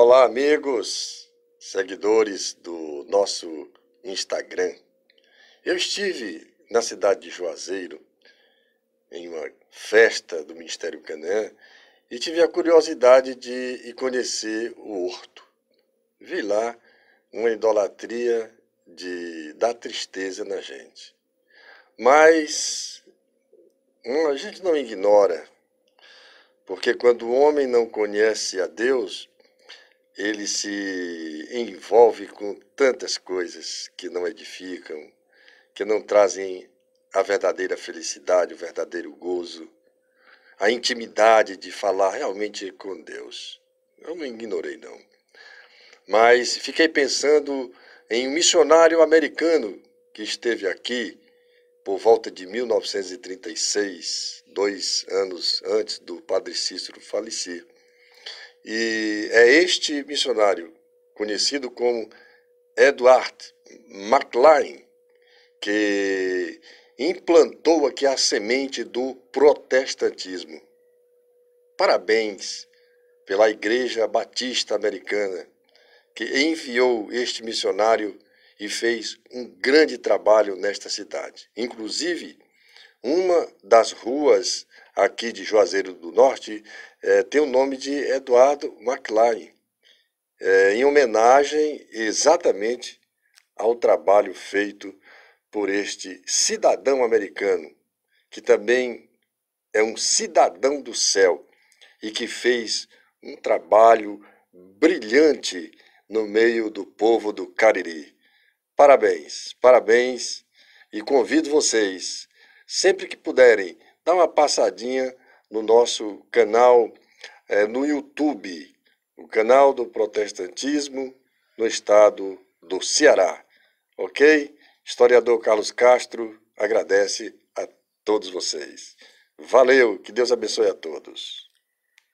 Olá, amigos, seguidores do nosso Instagram. Eu estive na cidade de Juazeiro em uma festa do Ministério Canaã e tive a curiosidade de ir conhecer o Horto. Vi lá uma idolatria de dar tristeza na gente. Mas hum, a gente não ignora, porque quando o homem não conhece a Deus, ele se envolve com tantas coisas que não edificam, que não trazem a verdadeira felicidade, o verdadeiro gozo, a intimidade de falar realmente com Deus. Eu não ignorei, não. Mas fiquei pensando em um missionário americano que esteve aqui por volta de 1936, dois anos antes do Padre Cícero falecer. E é este missionário, conhecido como Edward MacLean, que implantou aqui a semente do protestantismo. Parabéns pela Igreja Batista Americana, que enviou este missionário e fez um grande trabalho nesta cidade. Inclusive, uma das ruas aqui de Juazeiro do Norte é, tem o nome de Eduardo McLean, é, em homenagem exatamente ao trabalho feito por este cidadão americano, que também é um cidadão do céu e que fez um trabalho brilhante no meio do povo do Cariri. Parabéns, parabéns e convido vocês sempre que puderem, dá uma passadinha no nosso canal é, no YouTube, o canal do protestantismo no estado do Ceará. Ok? Historiador Carlos Castro agradece a todos vocês. Valeu, que Deus abençoe a todos.